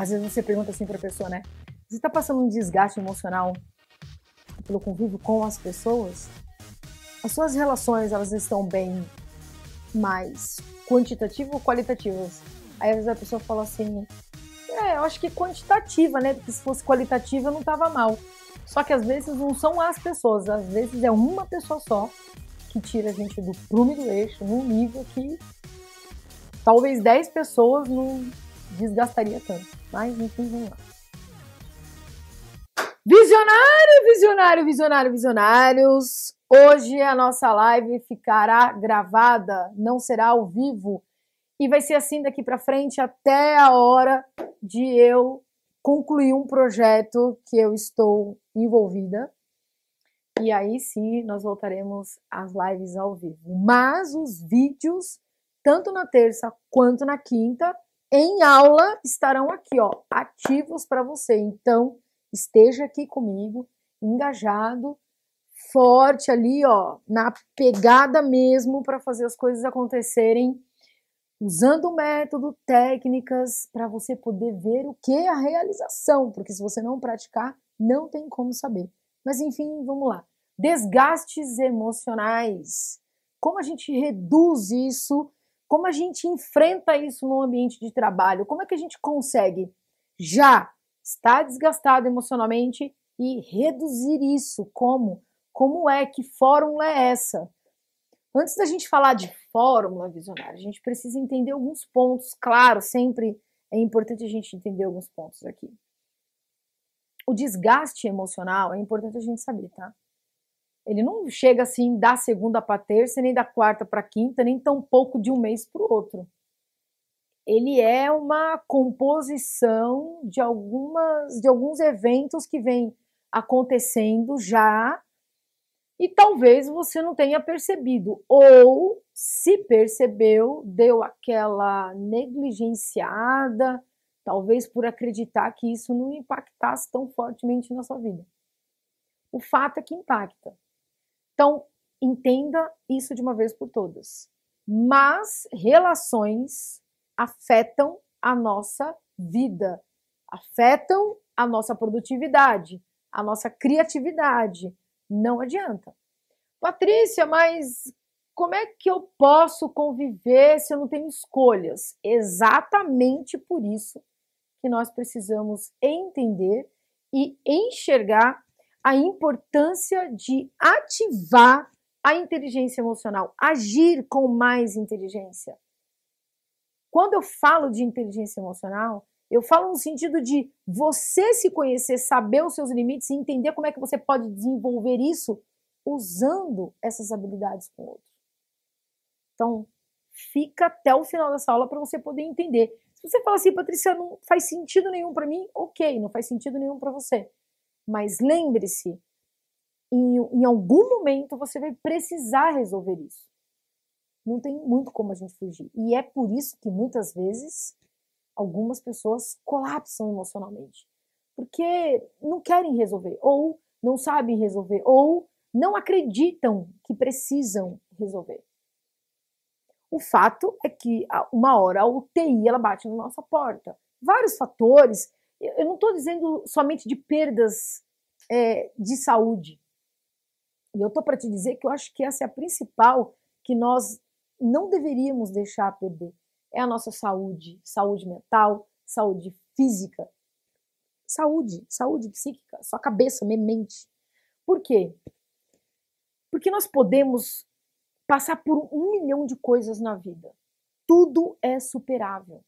às vezes você pergunta assim para a pessoa, né? Você está passando um desgaste emocional pelo convívio com as pessoas? As suas relações, elas estão bem mais quantitativas ou qualitativas? Aí às vezes a pessoa fala assim, é, eu acho que quantitativa, né? Porque se fosse qualitativa não estava mal. Só que às vezes não são as pessoas, às vezes é uma pessoa só que tira a gente do prumo do eixo num nível que talvez 10 pessoas não desgastaria tanto. Mas enfim, vamos lá. Visionário, visionário, visionário, visionários! Hoje a nossa live ficará gravada, não será ao vivo. E vai ser assim daqui para frente até a hora de eu concluir um projeto que eu estou envolvida. E aí sim nós voltaremos às lives ao vivo. Mas os vídeos, tanto na terça quanto na quinta, em aula estarão aqui, ó, ativos para você. Então, esteja aqui comigo, engajado, forte ali, ó, na pegada mesmo para fazer as coisas acontecerem, usando o método, técnicas para você poder ver o que é a realização, porque se você não praticar, não tem como saber. Mas enfim, vamos lá. Desgastes emocionais. Como a gente reduz isso? Como a gente enfrenta isso no ambiente de trabalho? Como é que a gente consegue já estar desgastado emocionalmente e reduzir isso? Como? Como é? Que fórmula é essa? Antes da gente falar de fórmula visionária, a gente precisa entender alguns pontos. Claro, sempre é importante a gente entender alguns pontos aqui. O desgaste emocional é importante a gente saber, tá? Ele não chega assim da segunda para terça, nem da quarta para quinta, nem tampouco de um mês para o outro. Ele é uma composição de algumas de alguns eventos que vêm acontecendo já e talvez você não tenha percebido ou se percebeu, deu aquela negligenciada, talvez por acreditar que isso não impactasse tão fortemente na sua vida. O fato é que impacta. Então, entenda isso de uma vez por todas. Mas relações afetam a nossa vida, afetam a nossa produtividade, a nossa criatividade. Não adianta. Patrícia, mas como é que eu posso conviver se eu não tenho escolhas? Exatamente por isso que nós precisamos entender e enxergar a importância de ativar a inteligência emocional, agir com mais inteligência. Quando eu falo de inteligência emocional, eu falo no sentido de você se conhecer, saber os seus limites e entender como é que você pode desenvolver isso usando essas habilidades com o outro. Então, fica até o final dessa aula para você poder entender. Se você fala assim, Patrícia, não faz sentido nenhum para mim, ok, não faz sentido nenhum para você. Mas lembre-se, em, em algum momento você vai precisar resolver isso. Não tem muito como a gente fugir. E é por isso que muitas vezes algumas pessoas colapsam emocionalmente, porque não querem resolver, ou não sabem resolver, ou não acreditam que precisam resolver. O fato é que uma hora a UTI ela bate na nossa porta. Vários fatores eu não estou dizendo somente de perdas é, de saúde. E eu estou para te dizer que eu acho que essa é a principal que nós não deveríamos deixar perder. É a nossa saúde, saúde mental, saúde física, saúde, saúde psíquica, sua cabeça, minha mente. Por quê? Porque nós podemos passar por um milhão de coisas na vida. Tudo é superável.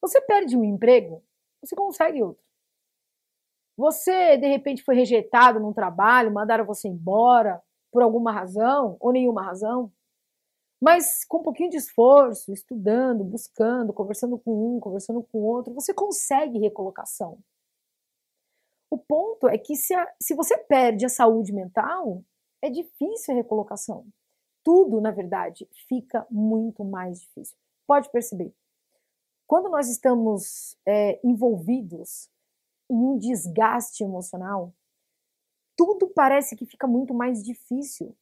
Você perde um emprego, você consegue outro. Você, de repente, foi rejeitado num trabalho, mandaram você embora por alguma razão ou nenhuma razão. Mas com um pouquinho de esforço, estudando, buscando, conversando com um, conversando com outro, você consegue recolocação. O ponto é que se, a, se você perde a saúde mental, é difícil a recolocação. Tudo, na verdade, fica muito mais difícil. Pode perceber, quando nós estamos é, envolvidos em um desgaste emocional, tudo parece que fica muito mais difícil.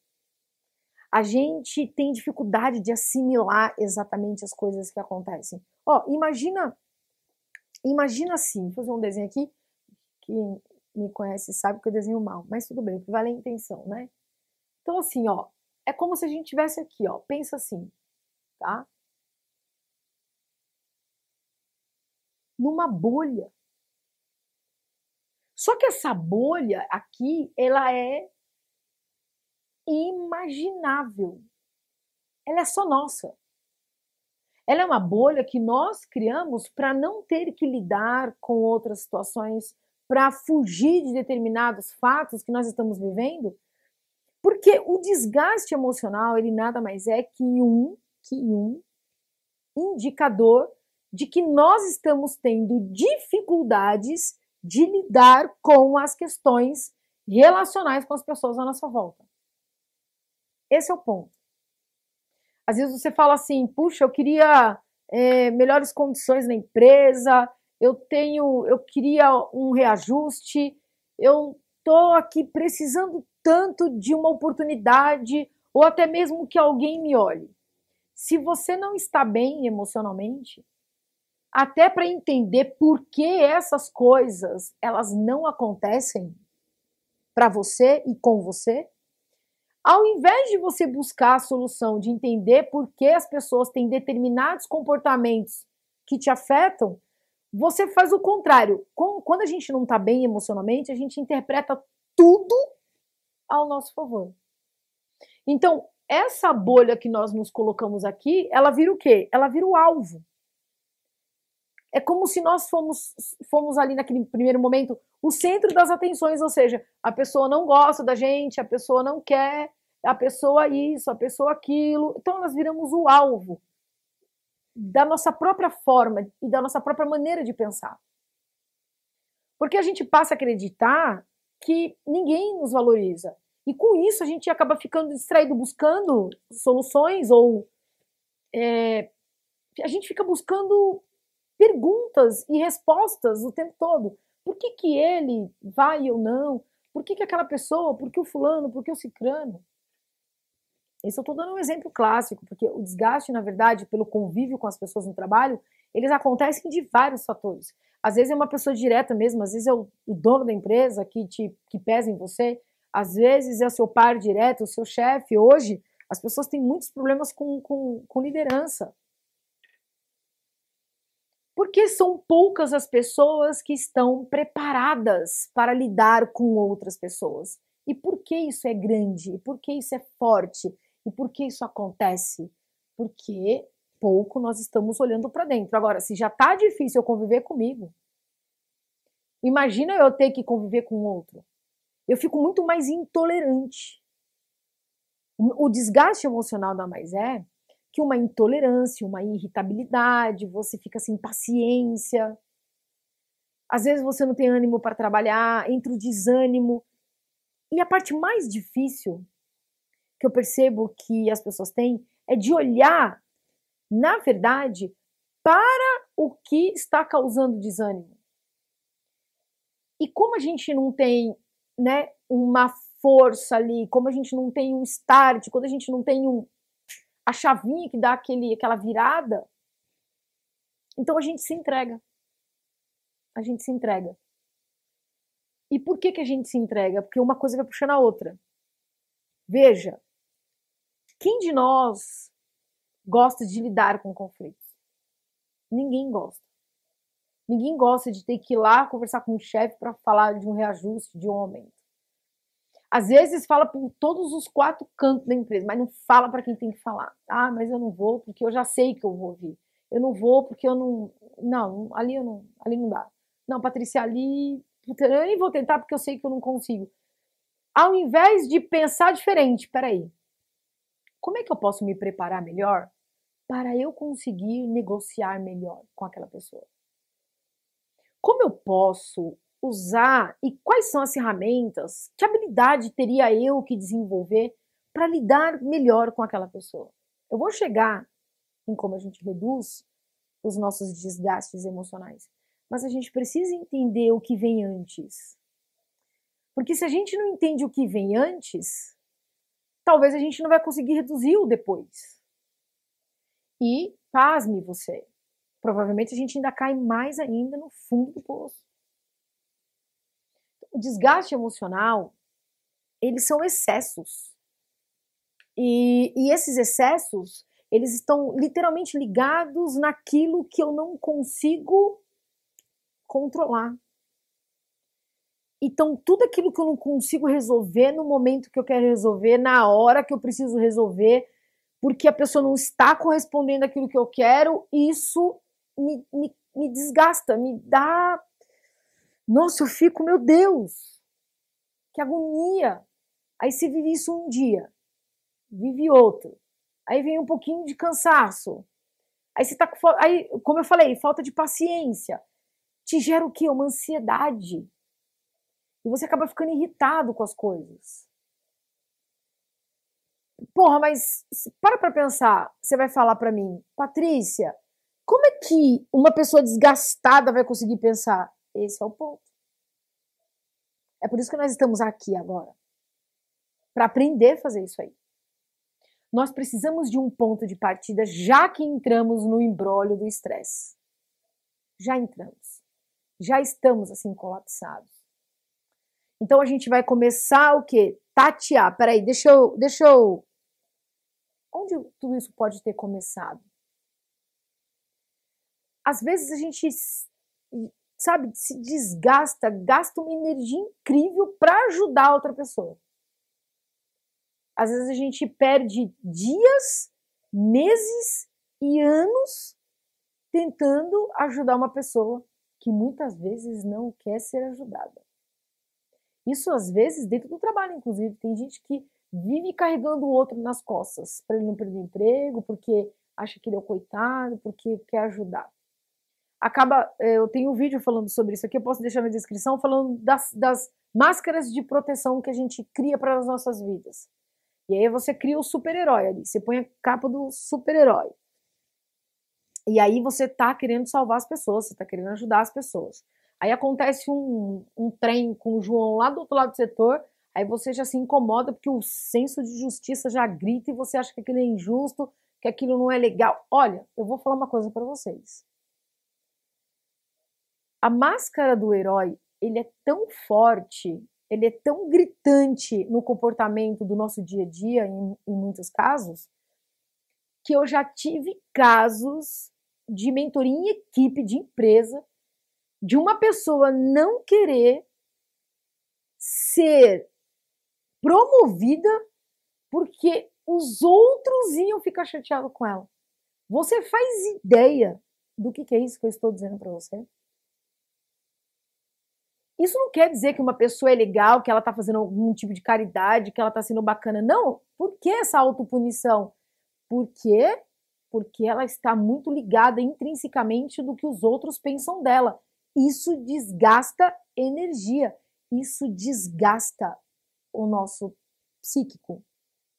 A gente tem dificuldade de assimilar exatamente as coisas que acontecem. Ó, imagina, imagina assim, vou fazer um desenho aqui, quem me conhece sabe que eu desenho mal, mas tudo bem, vale a intenção, né? Então assim, ó, é como se a gente tivesse aqui, ó, pensa assim, tá? numa bolha. Só que essa bolha aqui, ela é imaginável. Ela é só nossa. Ela é uma bolha que nós criamos para não ter que lidar com outras situações, para fugir de determinados fatos que nós estamos vivendo, porque o desgaste emocional, ele nada mais é que um, que um indicador de que nós estamos tendo dificuldades de lidar com as questões relacionais com as pessoas à nossa volta. Esse é o ponto. Às vezes você fala assim, puxa, eu queria é, melhores condições na empresa, eu tenho, eu queria um reajuste, eu estou aqui precisando tanto de uma oportunidade ou até mesmo que alguém me olhe. Se você não está bem emocionalmente, até para entender por que essas coisas elas não acontecem para você e com você, ao invés de você buscar a solução, de entender por que as pessoas têm determinados comportamentos que te afetam, você faz o contrário. Quando a gente não está bem emocionalmente, a gente interpreta tudo ao nosso favor. Então, essa bolha que nós nos colocamos aqui, ela vira o quê? Ela vira o alvo é como se nós fomos, fomos ali naquele primeiro momento o centro das atenções, ou seja, a pessoa não gosta da gente, a pessoa não quer, a pessoa isso, a pessoa aquilo. Então nós viramos o alvo da nossa própria forma e da nossa própria maneira de pensar. Porque a gente passa a acreditar que ninguém nos valoriza. E com isso a gente acaba ficando distraído buscando soluções ou é, a gente fica buscando perguntas e respostas o tempo todo. Por que, que ele vai ou não? Por que, que aquela pessoa? Por que o fulano? Por que o cicrano? Isso eu estou dando um exemplo clássico, porque o desgaste, na verdade, pelo convívio com as pessoas no trabalho, eles acontecem de vários fatores. Às vezes é uma pessoa direta mesmo, às vezes é o, dono da empresa que, te, que pesa em você, às vezes é o seu par direto, o seu chefe. Hoje, as pessoas têm muitos problemas com, com, com liderança porque são poucas as pessoas que estão preparadas para lidar com outras pessoas. E por que isso é grande? E por que isso é forte? E por que isso acontece? Porque pouco nós estamos olhando para dentro. Agora, se já está difícil eu conviver comigo, imagina eu ter que conviver com outro. Eu fico muito mais intolerante. O desgaste emocional da mais é que uma intolerância, uma irritabilidade, você fica sem paciência. Às vezes você não tem ânimo para trabalhar, entra o desânimo. E a parte mais difícil que eu percebo que as pessoas têm é de olhar, na verdade, para o que está causando desânimo. E como a gente não tem, né, uma força ali, como a gente não tem um start, quando a gente não tem um a chavinha que dá aquele, aquela virada. Então a gente se entrega. A gente se entrega. E por que, que a gente se entrega? Porque uma coisa vai puxando a outra. Veja, quem de nós gosta de lidar com conflitos? Ninguém gosta. Ninguém gosta de ter que ir lá conversar com o chefe para falar de um reajuste de homem. Às vezes fala por todos os quatro cantos da empresa, mas não fala para quem tem que falar. Ah, mas eu não vou porque eu já sei que eu vou ouvir. Eu não vou porque eu não. Não, ali eu não, ali não dá. Não, Patrícia, ali. Eu nem vou tentar porque eu sei que eu não consigo. Ao invés de pensar diferente, peraí. Como é que eu posso me preparar melhor para eu conseguir negociar melhor com aquela pessoa? Como eu posso usar e quais são as ferramentas, que habilidade teria eu que desenvolver para lidar melhor com aquela pessoa. Eu vou chegar em como a gente reduz os nossos desgastes emocionais, mas a gente precisa entender o que vem antes. Porque se a gente não entende o que vem antes, talvez a gente não vai conseguir reduzir o depois. E pasme você, provavelmente a gente ainda cai mais ainda no fundo do poço o desgaste emocional, eles são excessos. E, e esses excessos, eles estão literalmente ligados naquilo que eu não consigo controlar. Então, tudo aquilo que eu não consigo resolver no momento que eu quero resolver, na hora que eu preciso resolver, porque a pessoa não está correspondendo àquilo que eu quero, isso me, me, me desgasta, me dá nossa, eu fico, meu Deus, que agonia. Aí você vive isso um dia, vive outro. Aí vem um pouquinho de cansaço. Aí você tá com, aí, como eu falei, falta de paciência. Te gera o quê? Uma ansiedade. E você acaba ficando irritado com as coisas. Porra, mas para pra pensar. Você vai falar para mim, Patrícia, como é que uma pessoa desgastada vai conseguir pensar? Esse é o ponto. É por isso que nós estamos aqui agora para aprender a fazer isso aí. Nós precisamos de um ponto de partida já que entramos no embrólio do estresse. Já entramos. Já estamos assim colapsados. Então a gente vai começar o quê? Tatear. Peraí, deixa eu, deixa eu. Onde tudo isso pode ter começado? Às vezes a gente sabe, se desgasta, gasta uma energia incrível para ajudar a outra pessoa. Às vezes a gente perde dias, meses e anos tentando ajudar uma pessoa que muitas vezes não quer ser ajudada. Isso às vezes dentro do trabalho, inclusive, tem gente que vive carregando o outro nas costas para ele não perder emprego, porque acha que ele é o coitado, porque quer ajudar acaba. Eh, eu tenho um vídeo falando sobre isso aqui, eu posso deixar na descrição, falando das, das máscaras de proteção que a gente cria para as nossas vidas. E aí você cria o super-herói ali, você põe a capa do super-herói. E aí você está querendo salvar as pessoas, você está querendo ajudar as pessoas. Aí acontece um, um trem com o João lá do outro lado do setor, aí você já se incomoda porque o senso de justiça já grita e você acha que aquilo é injusto, que aquilo não é legal. Olha, eu vou falar uma coisa para vocês a máscara do herói, ele é tão forte, ele é tão gritante no comportamento do nosso dia a dia, em, em muitos casos, que eu já tive casos de mentoria em equipe de empresa, de uma pessoa não querer ser promovida porque os outros iam ficar chateados com ela. Você faz ideia do que, que é isso que eu estou dizendo para você? Isso não quer dizer que uma pessoa é legal, que ela está fazendo algum tipo de caridade, que ela está sendo bacana. Não. Por que essa autopunição? Por quê? Porque ela está muito ligada intrinsecamente do que os outros pensam dela. Isso desgasta energia. Isso desgasta o nosso psíquico.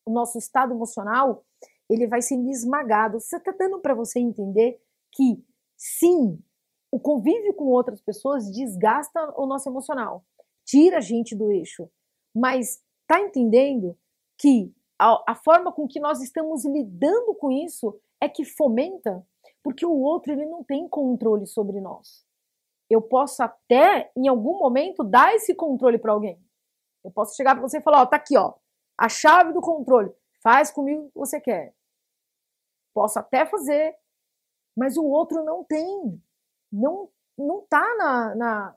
O nosso estado emocional, ele vai sendo esmagado. Você está dando para você entender que, sim, o convívio com outras pessoas desgasta o nosso emocional, tira a gente do eixo. Mas tá entendendo que a, a forma com que nós estamos lidando com isso é que fomenta, porque o outro ele não tem controle sobre nós. Eu posso até em algum momento dar esse controle para alguém. Eu posso chegar para você e falar, ó, tá aqui, ó, a chave do controle. Faz comigo o que você quer. Posso até fazer, mas o outro não tem não não está na, na,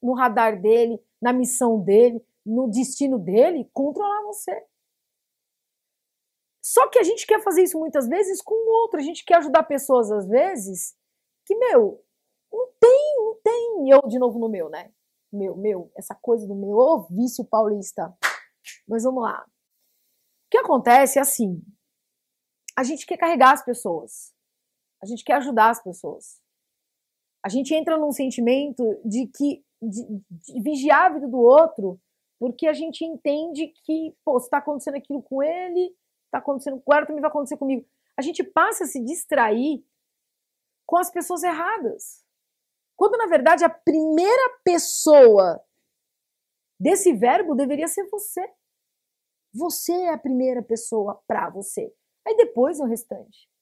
no radar dele, na missão dele, no destino dele, controlar você. Só que a gente quer fazer isso muitas vezes com o outro, a gente quer ajudar pessoas às vezes que, meu, não tem, não tem. Eu, de novo, no meu, né? Meu, meu, essa coisa do meu, ô vício paulista. Mas vamos lá. O que acontece é assim: a gente quer carregar as pessoas, a gente quer ajudar as pessoas a gente entra num sentimento de que de, de vigiar a vida do outro, porque a gente entende que, pô, se tá acontecendo aquilo com ele, tá acontecendo com ela, também vai acontecer comigo. A gente passa a se distrair com as pessoas erradas. Quando, na verdade, a primeira pessoa desse verbo deveria ser você. Você é a primeira pessoa para você. Aí depois é o restante.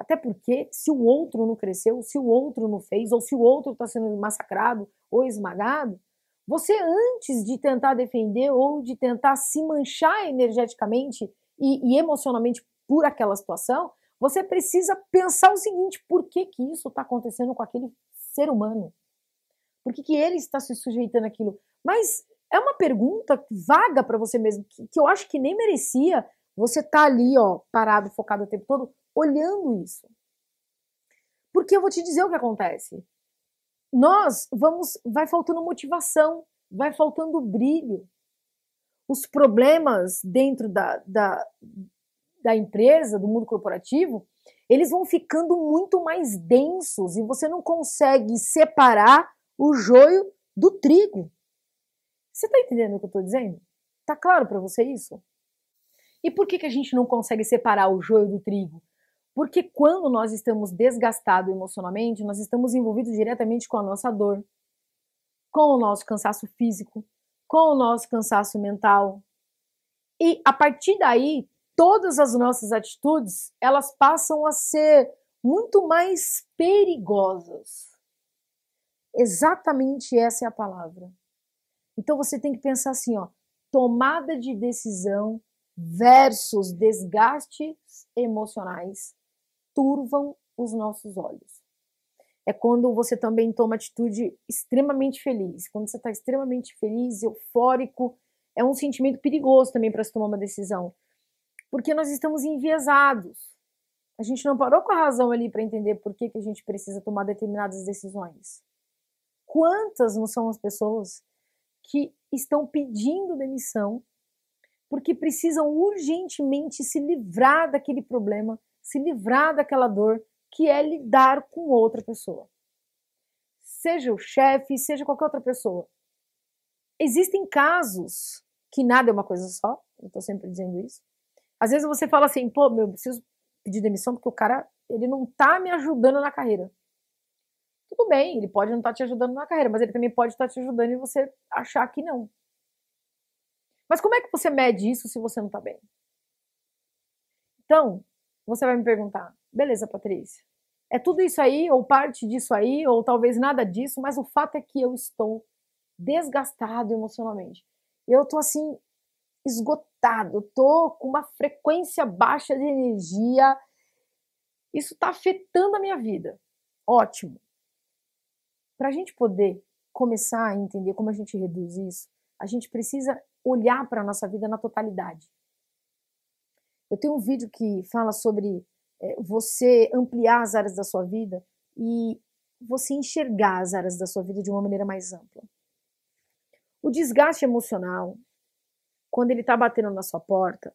Até porque, se o outro não cresceu, se o outro não fez, ou se o outro está sendo massacrado ou esmagado, você, antes de tentar defender ou de tentar se manchar energeticamente e, e emocionalmente por aquela situação, você precisa pensar o seguinte: por que, que isso está acontecendo com aquele ser humano? Por que, que ele está se sujeitando àquilo? Mas é uma pergunta vaga para você mesmo, que, que, eu acho que nem merecia você estar tá ali, ó, parado, focado o tempo todo, olhando isso. Porque eu vou te dizer o que acontece. Nós vamos, vai faltando motivação, vai faltando brilho. Os problemas dentro da, da, da empresa, do mundo corporativo, eles vão ficando muito mais densos e você não consegue separar o joio do trigo. Você está entendendo o que eu estou dizendo? Tá claro para você isso? E por que, que a gente não consegue separar o joio do trigo? Porque quando nós estamos desgastados emocionalmente, nós estamos envolvidos diretamente com a nossa dor, com o nosso cansaço físico, com o nosso cansaço mental. E a partir daí, todas as nossas atitudes, elas passam a ser muito mais perigosas. Exatamente essa é a palavra. Então você tem que pensar assim, ó, tomada de decisão versus desgastes emocionais turvam os nossos olhos. É quando você também toma atitude extremamente feliz. Quando você está extremamente feliz, eufórico, é um sentimento perigoso também para se tomar uma decisão. Porque nós estamos enviesados. A gente não parou com a razão ali para entender por que, que a gente precisa tomar determinadas decisões. Quantas não são as pessoas que estão pedindo demissão porque precisam urgentemente se livrar daquele problema se livrar daquela dor que é lidar com outra pessoa. Seja o chefe, seja qualquer outra pessoa. Existem casos que nada é uma coisa só, eu estou sempre dizendo isso. Às vezes você fala assim, pô, meu, eu preciso pedir demissão porque o cara, ele não tá me ajudando na carreira. Tudo bem, ele pode não estar tá te ajudando na carreira, mas ele também pode estar tá te ajudando e você achar que não. Mas como é que você mede isso se você não tá bem? Então, você vai me perguntar, beleza, Patrícia, é tudo isso aí, ou parte disso aí, ou talvez nada disso, mas o fato é que eu estou desgastado emocionalmente. Eu estou assim, esgotado, estou com uma frequência baixa de energia. Isso está afetando a minha vida. Ótimo. Para a gente poder começar a entender como a gente reduz isso, a gente precisa olhar para a nossa vida na totalidade. Eu tenho um vídeo que fala sobre é, você ampliar as áreas da sua vida e você enxergar as áreas da sua vida de uma maneira mais ampla. O desgaste emocional, quando ele está batendo na sua porta,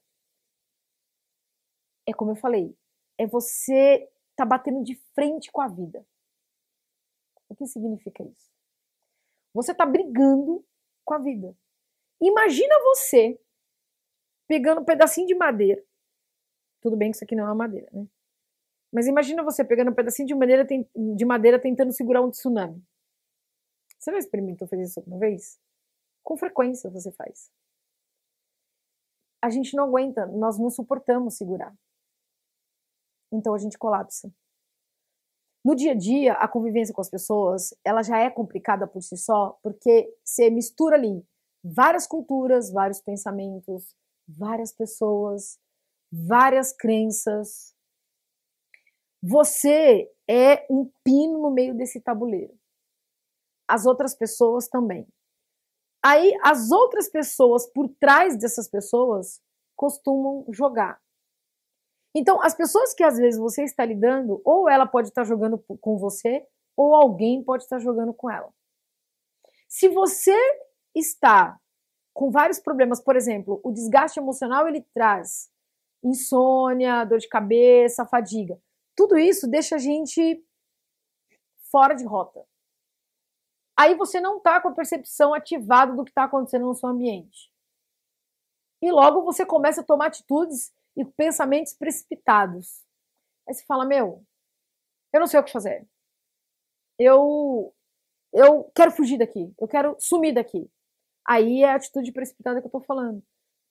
é como eu falei, é você tá batendo de frente com a vida. O que significa isso? Você tá brigando com a vida. Imagina você pegando um pedacinho de madeira tudo bem que isso aqui não é madeira, né? Mas imagina você pegando um pedacinho de madeira, de madeira tentando segurar um tsunami. Você já experimentou fazer isso alguma vez? Com frequência você faz. A gente não aguenta, nós não suportamos segurar. Então a gente colapsa. No dia a dia, a convivência com as pessoas, ela já é complicada por si só, porque você mistura ali várias culturas, vários pensamentos, várias pessoas, várias crenças. Você é um pino no meio desse tabuleiro. As outras pessoas também. Aí as outras pessoas por trás dessas pessoas costumam jogar. Então, as pessoas que às vezes você está lidando, ou ela pode estar jogando com você, ou alguém pode estar jogando com ela. Se você está com vários problemas, por exemplo, o desgaste emocional ele traz insônia, dor de cabeça, fadiga. Tudo isso deixa a gente fora de rota. Aí você não está com a percepção ativada do que está acontecendo no seu ambiente. E logo você começa a tomar atitudes e pensamentos precipitados. Aí você fala: Meu, eu não sei o que fazer. Eu, eu quero fugir daqui. Eu quero sumir daqui. Aí é a atitude precipitada que eu estou falando.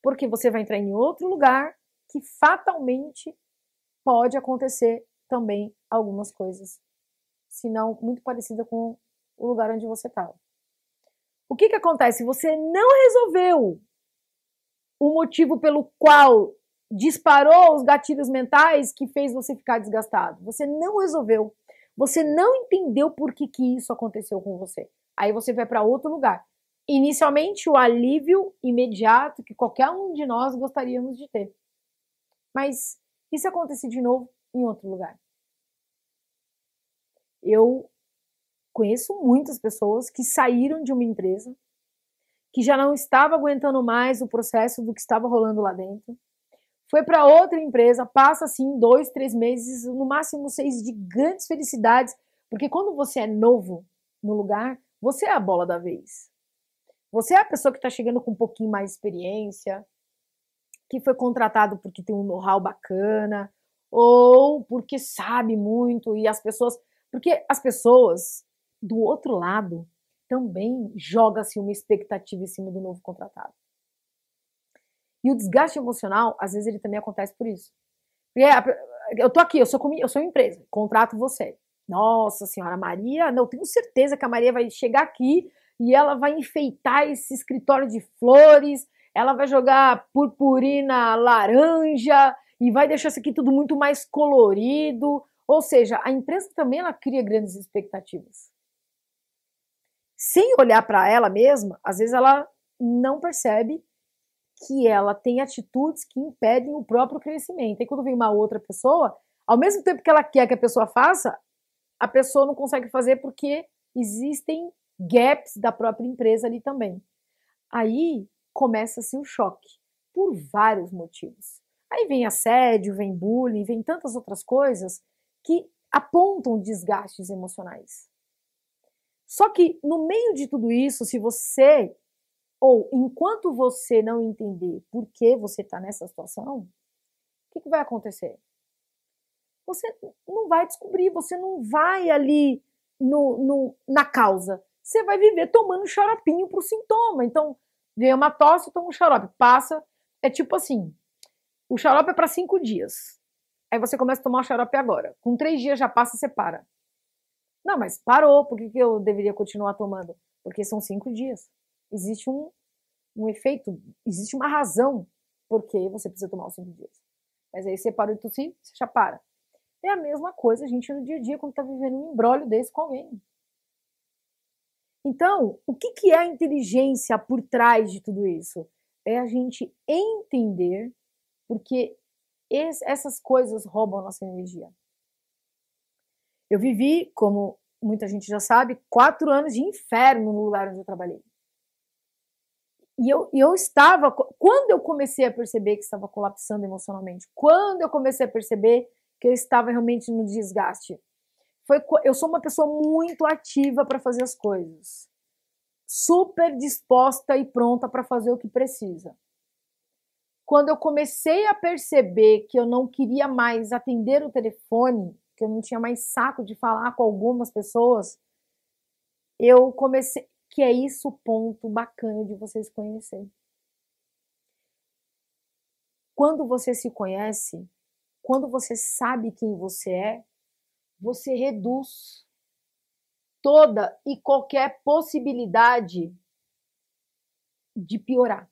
Porque você vai entrar em outro lugar que fatalmente pode acontecer também algumas coisas, se não muito parecida com o lugar onde você estava. Tá. O que, que acontece? Você não resolveu o motivo pelo qual disparou os gatilhos mentais que fez você ficar desgastado. Você não resolveu. Você não entendeu por que, que isso aconteceu com você. Aí você vai para outro lugar. Inicialmente, o alívio imediato que qualquer um de nós gostaríamos de ter. Mas e se acontecer de novo em outro lugar? Eu conheço muitas pessoas que saíram de uma empresa que já não estava aguentando mais o processo do que estava rolando lá dentro. Foi para outra empresa, passa assim dois, três meses, no máximo seis, de grandes felicidades, porque quando você é novo no lugar, você é a bola da vez. Você é a pessoa que está chegando com um pouquinho mais de experiência, que foi contratado porque tem um know-how bacana, ou porque sabe muito e as pessoas. Porque as pessoas do outro lado também joga-se uma expectativa em cima do novo contratado. E o desgaste emocional, às vezes, ele também acontece por isso. Porque é, eu tô aqui, eu sou, eu sou uma empresa, contrato você. Nossa senhora, Maria, não, tenho certeza que a Maria vai chegar aqui e ela vai enfeitar esse escritório de flores, ela vai jogar purpurina laranja e vai deixar isso aqui tudo muito mais colorido. Ou seja, a empresa também ela cria grandes expectativas. Sem olhar para ela mesma, às vezes ela não percebe que ela tem atitudes que impedem o próprio crescimento. E quando vem uma outra pessoa, ao mesmo tempo que ela quer que a pessoa faça, a pessoa não consegue fazer porque existem gaps da própria empresa ali também. Aí começa-se assim o choque, por vários motivos. Aí vem assédio, vem bullying, vem tantas outras coisas que apontam desgastes emocionais. Só que no meio de tudo isso, se você ou enquanto você não entender por que você está nessa situação, o que, que vai acontecer? Você não vai descobrir, você não vai ali no, no, na causa. Você vai viver tomando xaropinho para o sintoma. Então, veio uma tosse, toma um xarope. Passa, é tipo assim, o xarope é para cinco dias. Aí você começa a tomar o xarope agora. Com três dias já passa, você para. Não, mas parou, por que, eu deveria continuar tomando? Porque são cinco dias. Existe um, um efeito, existe uma razão porque você precisa tomar os cinco dias. Mas aí você parou de tossir, você já para. É a mesma coisa a gente no dia a dia quando está vivendo um embrólio desse com alguém. Então, o que, que é a inteligência por trás de tudo isso? É a gente entender porque es, essas coisas roubam nossa energia. Eu vivi, como muita gente já sabe, quatro anos de inferno no lugar onde eu trabalhei. E eu, eu estava. Quando eu comecei a perceber que estava colapsando emocionalmente, quando eu comecei a perceber que eu estava realmente no desgaste, foi, eu sou uma pessoa muito ativa para fazer as coisas. Super disposta e pronta para fazer o que precisa. Quando eu comecei a perceber que eu não queria mais atender o telefone, que eu não tinha mais saco de falar com algumas pessoas, eu comecei. Que é isso o ponto bacana de vocês conhecerem. Quando você se conhece, quando você sabe quem você é, você reduz toda e qualquer possibilidade de piorar.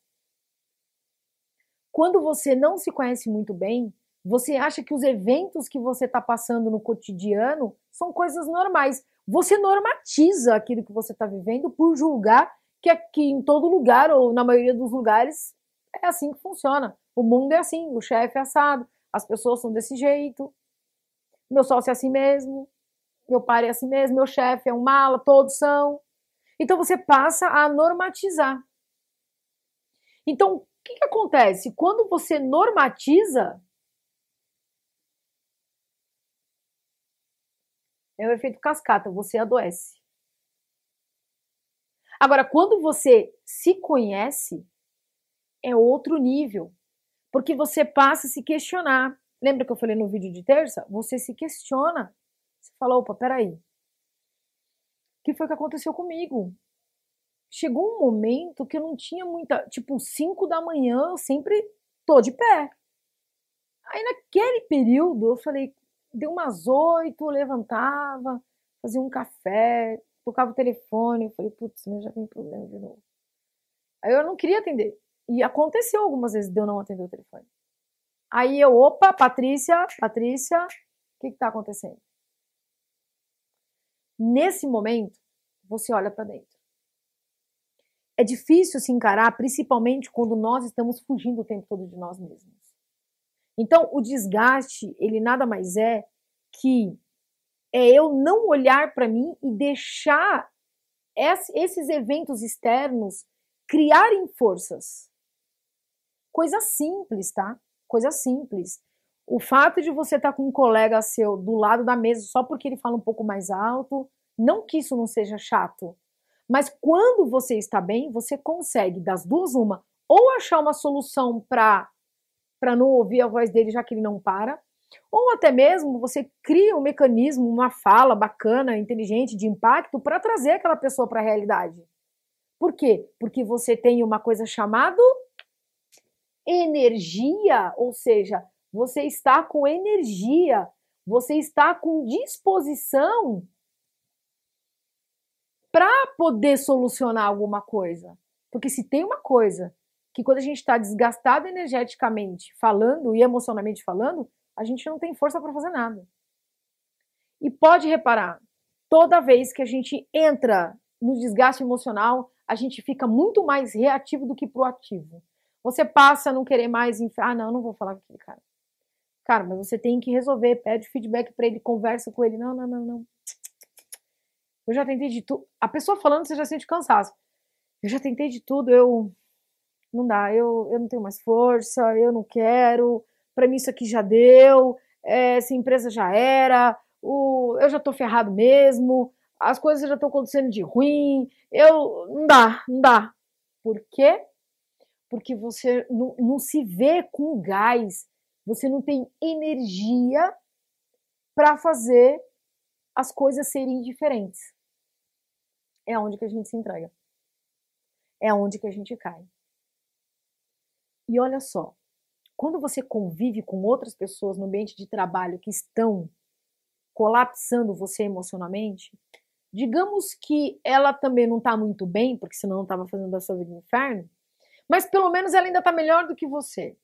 Quando você não se conhece muito bem, você acha que os eventos que você está passando no cotidiano são coisas normais. Você normatiza aquilo que você está vivendo por julgar que aqui em todo lugar, ou na maioria dos lugares, é assim que funciona. O mundo é assim, o chefe é assado, as pessoas são desse jeito, meu sócio é assim mesmo, meu pai é assim mesmo, meu chefe é um mala, todos são. Então você passa a normatizar. Então, o que, que acontece? Quando você normatiza, é o efeito cascata, você adoece. Agora, quando você se conhece, é outro nível, porque você passa a se questionar. Lembra que eu falei no vídeo de terça? Você se questiona. Você fala, opa, peraí. O que foi que aconteceu comigo? Chegou um momento que eu não tinha muita. Tipo, 5 da manhã eu sempre tô de pé. Aí naquele período eu falei, deu umas 8, levantava, fazia um café, tocava o telefone. Eu falei, putz, já tem problema de novo. Aí eu não queria atender. E aconteceu algumas vezes de eu não atender o telefone. Aí eu, opa, Patrícia, Patrícia, o que está acontecendo? Nesse momento, você olha para dentro. É difícil se encarar, principalmente quando nós estamos fugindo o tempo todo de nós mesmos. Então, o desgaste, ele nada mais é que é eu não olhar para mim e deixar esses eventos externos criarem forças. Coisa simples, tá? coisa simples. O fato de você estar tá com um colega seu do lado da mesa só porque ele fala um pouco mais alto, não que isso não seja chato, mas quando você está bem, você consegue das duas uma, ou achar uma solução para para não ouvir a voz dele já que ele não para, ou até mesmo você cria um mecanismo, uma fala bacana, inteligente, de impacto para trazer aquela pessoa para a realidade. Por quê? Porque você tem uma coisa chamada energia, ou seja, você está com energia, você está com disposição para poder solucionar alguma coisa. Porque se tem uma coisa que quando a gente está desgastado energeticamente falando e emocionalmente falando, a gente não tem força para fazer nada. E pode reparar, toda vez que a gente entra no desgaste emocional, a gente fica muito mais reativo do que proativo. Você passa a não querer mais, ah, não, não vou falar com aquele cara. Cara, mas você tem que resolver, pede feedback para ele, conversa com ele. Não, não, não, não. Eu já tentei de tudo. A pessoa falando, você já sente cansaço. Eu já tentei de tudo, eu não dá, eu, eu não tenho mais força, eu não quero, para mim isso aqui já deu, é, essa empresa já era, o, eu já tô ferrado mesmo, as coisas já estão acontecendo de ruim, eu não dá, não dá. Por quê? porque você não, não se vê com gás, você não tem energia para fazer as coisas serem diferentes. É onde que a gente se entrega. É onde que a gente cai. E olha só, quando você convive com outras pessoas no ambiente de trabalho que estão colapsando você emocionalmente, digamos que ela também não está muito bem, porque senão não estava fazendo a sua vida no inferno, mas pelo menos ela ainda está melhor do que você.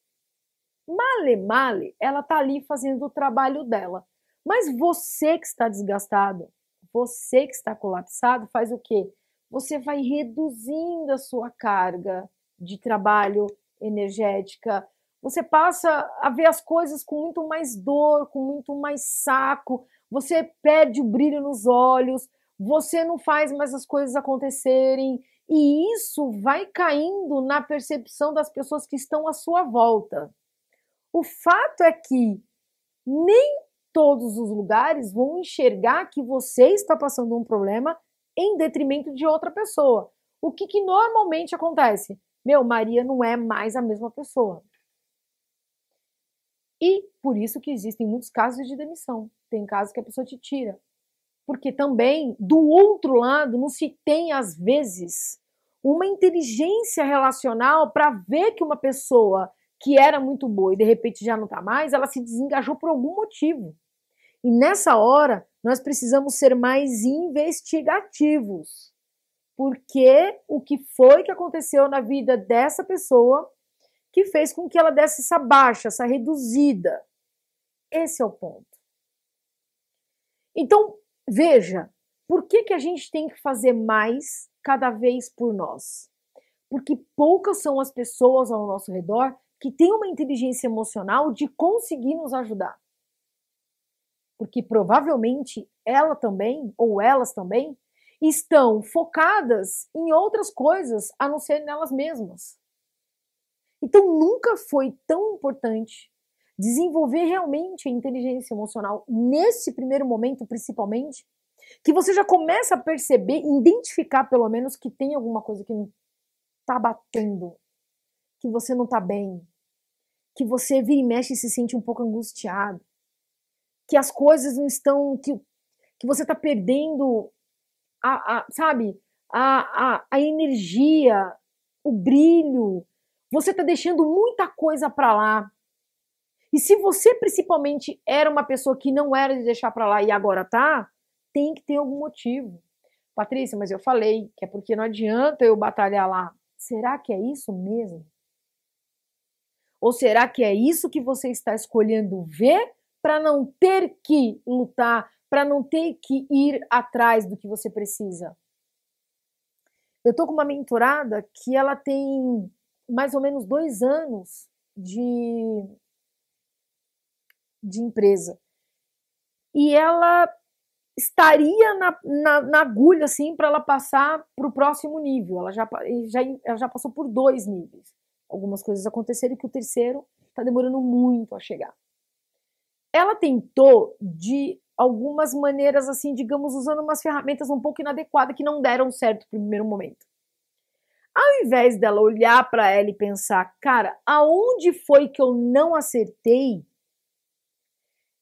Male, male, ela está ali fazendo o trabalho dela. Mas você que está desgastado, você que está colapsado, faz o quê? Você vai reduzindo a sua carga de trabalho energética. Você passa a ver as coisas com muito mais dor, com muito mais saco. Você perde o brilho nos olhos. Você não faz mais as coisas acontecerem. E isso vai caindo na percepção das pessoas que estão à sua volta. O fato é que nem todos os lugares vão enxergar que você está passando um problema em detrimento de outra pessoa. O que, que normalmente acontece? Meu, Maria não é mais a mesma pessoa. E por isso que existem muitos casos de demissão. Tem casos que a pessoa te tira porque também do outro lado não se tem às vezes uma inteligência relacional para ver que uma pessoa que era muito boa e de repente já não está mais, ela se desengajou por algum motivo. E nessa hora nós precisamos ser mais investigativos, porque o que foi que aconteceu na vida dessa pessoa que fez com que ela desse essa baixa, essa reduzida. Esse é o ponto. Então, Veja, por que, que a gente tem que fazer mais cada vez por nós? Porque poucas são as pessoas ao nosso redor que têm uma inteligência emocional de conseguir nos ajudar. Porque provavelmente ela também, ou elas também, estão focadas em outras coisas a não ser nelas mesmas. Então nunca foi tão importante desenvolver realmente a inteligência emocional nesse primeiro momento, principalmente, que você já começa a perceber, identificar pelo menos que tem alguma coisa que não tá batendo, que você não tá bem, que você vira e mexe e se sente um pouco angustiado, que as coisas não estão, que, que você tá perdendo a, a sabe, a, a, a energia, o brilho, você tá deixando muita coisa para lá e se você principalmente era uma pessoa que não era de deixar para lá e agora tá, tem que ter algum motivo. Patrícia, mas eu falei que é porque não adianta eu batalhar lá. Será que é isso mesmo? Ou será que é isso que você está escolhendo ver para não ter que lutar, para não ter que ir atrás do que você precisa? Eu tô com uma mentorada que ela tem mais ou menos dois anos de de empresa. E ela estaria na, na, na agulha, assim, para ela passar para o próximo nível. Ela já, já, ela já passou por dois níveis. Algumas coisas aconteceram que o terceiro está demorando muito a chegar. Ela tentou de algumas maneiras, assim, digamos, usando umas ferramentas um pouco inadequadas que não deram certo no primeiro momento. Ao invés dela olhar para ela e pensar, cara, aonde foi que eu não acertei?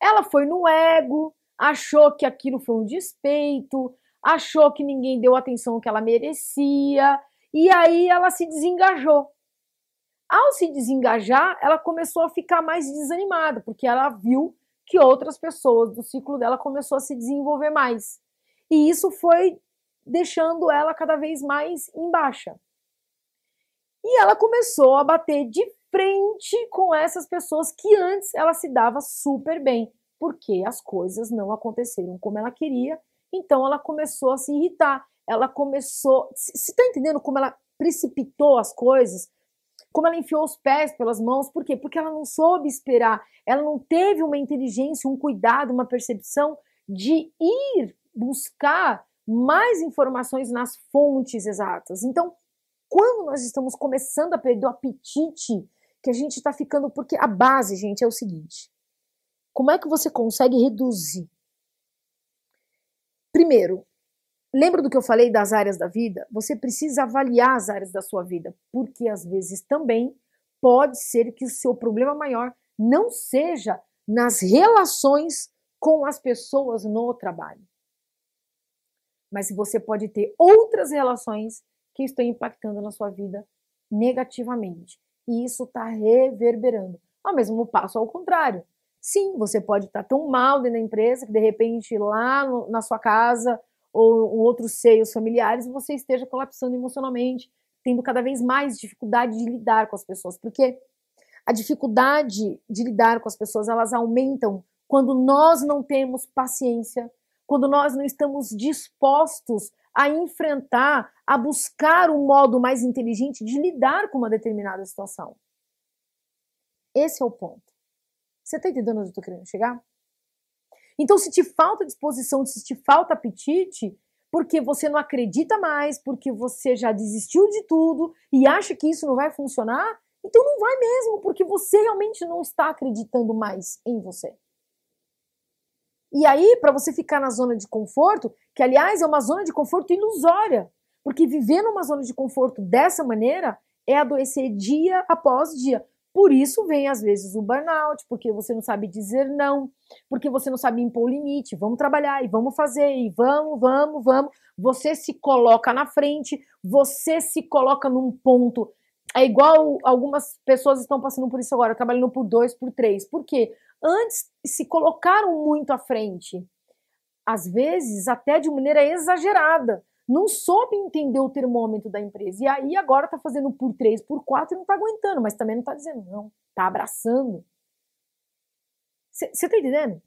Ela foi no ego, achou que aquilo foi um despeito, achou que ninguém deu a atenção que ela merecia, e aí ela se desengajou. Ao se desengajar, ela começou a ficar mais desanimada, porque ela viu que outras pessoas do ciclo dela começou a se desenvolver mais. E isso foi deixando ela cada vez mais embaixo. E ela começou a bater de frente com essas pessoas que antes ela se dava super bem, porque as coisas não aconteceram como ela queria, então ela começou a se irritar, ela começou. Você está entendendo como ela precipitou as coisas? Como ela enfiou os pés pelas mãos, por quê? Porque ela não soube esperar, ela não teve uma inteligência, um cuidado, uma percepção de ir buscar mais informações nas fontes exatas. Então, quando nós estamos começando a perder o apetite que a gente está ficando. Porque a base, gente, é o seguinte: como é que você consegue reduzir? Primeiro, lembra do que eu falei das áreas da vida? Você precisa avaliar as áreas da sua vida, porque às vezes também pode ser que o seu problema maior não seja nas relações com as pessoas no trabalho. Mas você pode ter outras relações que estão impactando na sua vida negativamente e isso está reverberando. Ao é mesmo passo, ao contrário. Sim, você pode estar tá tão mal dentro da empresa que de repente lá no, na sua casa ou outros seios familiares você esteja colapsando emocionalmente, tendo cada vez mais dificuldade de lidar com as pessoas, porque a dificuldade de lidar com as pessoas elas aumentam quando nós não temos paciência, quando nós não estamos dispostos a enfrentar, a buscar um modo mais inteligente de lidar com uma determinada situação. Esse é o ponto. Você está entendendo onde eu estou querendo chegar? Então, se te falta disposição, se te falta apetite, porque você não acredita mais, porque você já desistiu de tudo e acha que isso não vai funcionar, então não vai mesmo, porque você realmente não está acreditando mais em você. E aí, para você ficar na zona de conforto, que aliás é uma zona de conforto ilusória, porque viver numa zona de conforto dessa maneira é adoecer dia após dia. Por isso vem às vezes o burnout, porque você não sabe dizer não, porque você não sabe impor limite. Vamos trabalhar e vamos fazer e vamos, vamos, vamos. Você se coloca na frente, você se coloca num ponto. É igual algumas pessoas estão passando por isso agora, trabalhando por dois, por três. Por quê? Antes se colocaram muito à frente às vezes até de maneira exagerada, não soube entender o termômetro da empresa. E aí agora está fazendo por três, por quatro e não está aguentando, mas também não está dizendo não, está abraçando. Você está entendendo?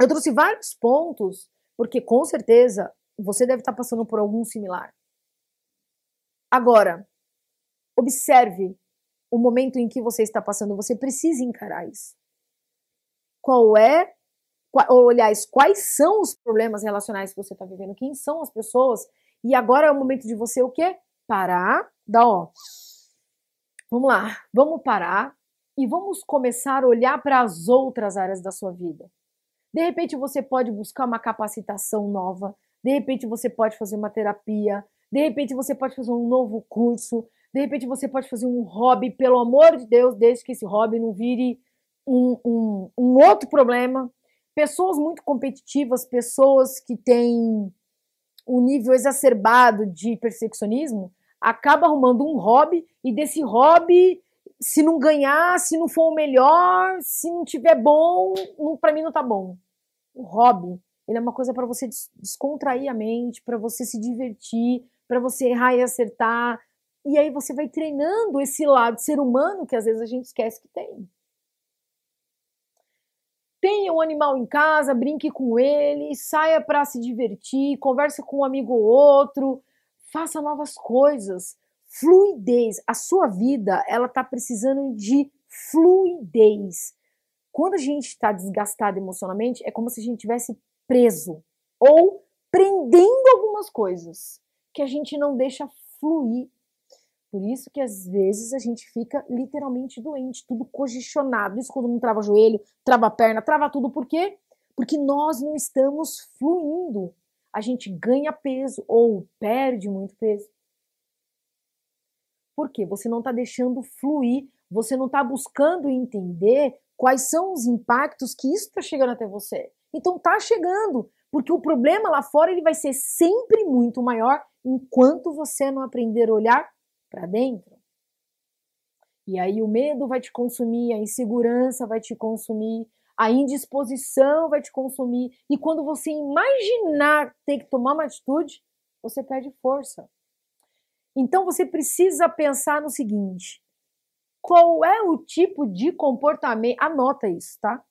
Eu trouxe vários pontos, porque com certeza você deve estar tá passando por algum similar. Agora, observe o momento em que você está passando, você precisa encarar isso. Qual é ou aliás, quais são os problemas relacionais que você está vivendo, quem são as pessoas, e agora é o momento de você o quê? Parar, dá ó. Vamos lá, vamos parar e vamos começar a olhar para as outras áreas da sua vida. De repente você pode buscar uma capacitação nova, de repente você pode fazer uma terapia, de repente você pode fazer um novo curso, de repente você pode fazer um hobby, pelo amor de Deus, desde que esse hobby não vire um, um, um outro problema, pessoas muito competitivas, pessoas que têm um nível exacerbado de perfeccionismo, acaba arrumando um hobby e desse hobby, se não ganhar, se não for o melhor, se não tiver bom, para mim não tá bom. O hobby, ele é uma coisa para você descontrair a mente, para você se divertir, para você errar e acertar. E aí você vai treinando esse lado ser humano que às vezes a gente esquece que tem. Tenha um animal em casa, brinque com ele, saia para se divertir, converse com um amigo ou outro, faça novas coisas. Fluidez. A sua vida, ela está precisando de fluidez. Quando a gente está desgastado emocionalmente, é como se a gente tivesse preso ou prendendo algumas coisas que a gente não deixa fluir por isso que às vezes a gente fica literalmente doente, tudo congestionado. Isso quando não trava joelho, trava perna, trava tudo. Por quê? Porque nós não estamos fluindo. A gente ganha peso ou perde muito peso. Por quê? Você não está deixando fluir, você não está buscando entender quais são os impactos que isso está chegando até você. Então tá chegando, porque o problema lá fora ele vai ser sempre muito maior enquanto você não aprender a olhar para dentro. E aí o medo vai te consumir, a insegurança vai te consumir, a indisposição vai te consumir. E quando você imaginar ter que tomar uma atitude, você perde força. Então você precisa pensar no seguinte: qual é o tipo de comportamento? Anota isso, tá?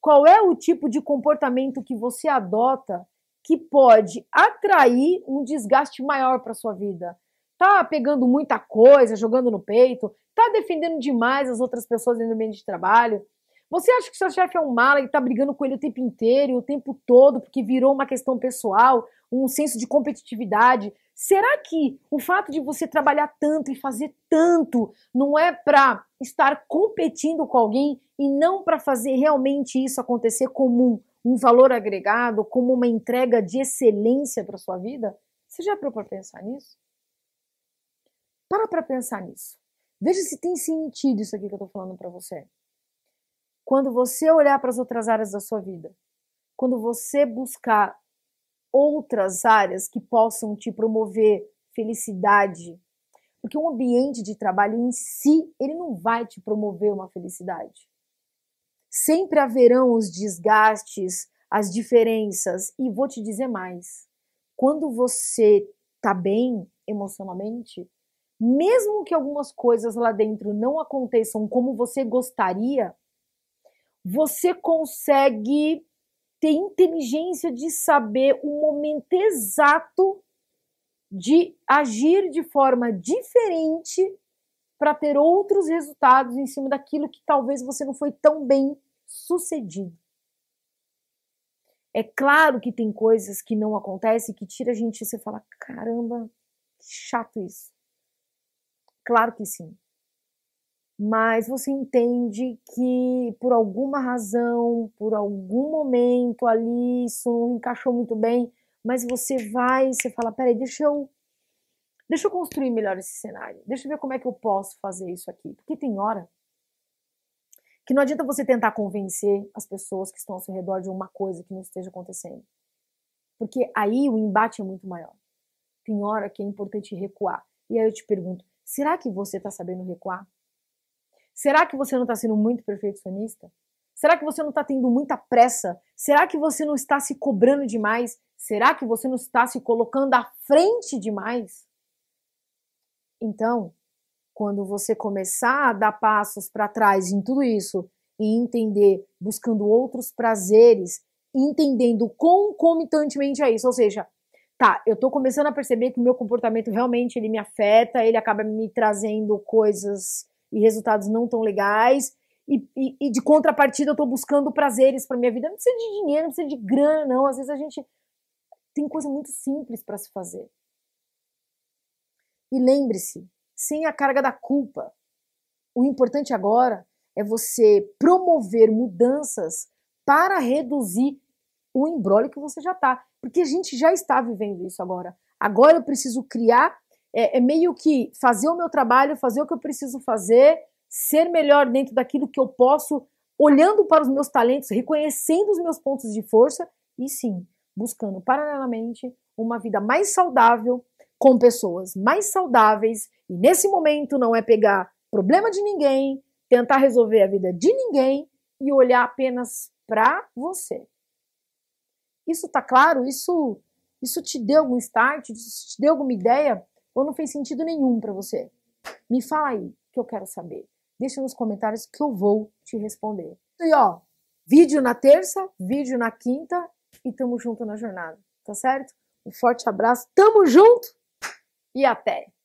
Qual é o tipo de comportamento que você adota que pode atrair um desgaste maior para sua vida? tá pegando muita coisa, jogando no peito, tá defendendo demais as outras pessoas dentro do ambiente de trabalho. Você acha que seu chefe é um mala e tá brigando com ele o tempo inteiro, o tempo todo, porque virou uma questão pessoal, um senso de competitividade? Será que o fato de você trabalhar tanto e fazer tanto não é para estar competindo com alguém e não para fazer realmente isso acontecer como um, um valor agregado, como uma entrega de excelência para sua vida? Você já parou para pensar nisso? Para para pensar nisso. Veja se tem sentido isso aqui que eu estou falando para você. Quando você olhar para as outras áreas da sua vida, quando você buscar outras áreas que possam te promover felicidade, porque um ambiente de trabalho em si, ele não vai te promover uma felicidade. Sempre haverão os desgastes, as diferenças, e vou te dizer mais. Quando você está bem emocionalmente, mesmo que algumas coisas lá dentro não aconteçam como você gostaria, você consegue ter inteligência de saber o momento exato de agir de forma diferente para ter outros resultados em cima daquilo que talvez você não foi tão bem sucedido. É claro que tem coisas que não acontecem que tira a gente e você fala: caramba, que chato isso. Claro que sim. Mas você entende que por alguma razão, por algum momento ali, isso não encaixou muito bem, mas você vai, você fala, peraí, deixa eu deixa eu construir melhor esse cenário, deixa eu ver como é que eu posso fazer isso aqui. Porque tem hora que não adianta você tentar convencer as pessoas que estão ao seu redor de uma coisa que não esteja acontecendo. Porque aí o embate é muito maior. Tem hora que é importante recuar. E aí eu te pergunto, Será que você está sabendo recuar? Será que você não está sendo muito perfeccionista? Será que você não está tendo muita pressa? Será que você não está se cobrando demais? Será que você não está se colocando à frente demais? Então, quando você começar a dar passos para trás em tudo isso e entender, buscando outros prazeres, entendendo concomitantemente a é isso, ou seja, tá, eu tô começando a perceber que o meu comportamento realmente ele me afeta, ele acaba me trazendo coisas e resultados não tão legais. E, e, e de contrapartida eu tô buscando prazeres para minha vida. Não precisa de dinheiro, não precisa de grana, não. Às vezes a gente tem coisa muito simples para se fazer. E lembre-se, sem a carga da culpa. O importante agora é você promover mudanças para reduzir o embrólio que você já está. Porque a gente já está vivendo isso agora. Agora eu preciso criar, é, é, meio que fazer o meu trabalho, fazer o que eu preciso fazer, ser melhor dentro daquilo que eu posso, olhando para os meus talentos, reconhecendo os meus pontos de força e sim, buscando paralelamente uma vida mais saudável, com pessoas mais saudáveis. E nesse momento não é pegar problema de ninguém, tentar resolver a vida de ninguém e olhar apenas para você. Isso tá claro? Isso isso te deu algum start? Isso te deu alguma ideia? Ou não fez sentido nenhum para você? Me fala aí que eu quero saber. Deixa nos comentários que eu vou te responder. E ó, vídeo na terça, vídeo na quinta e tamo junto na jornada, tá certo? Um forte abraço, tamo junto e até!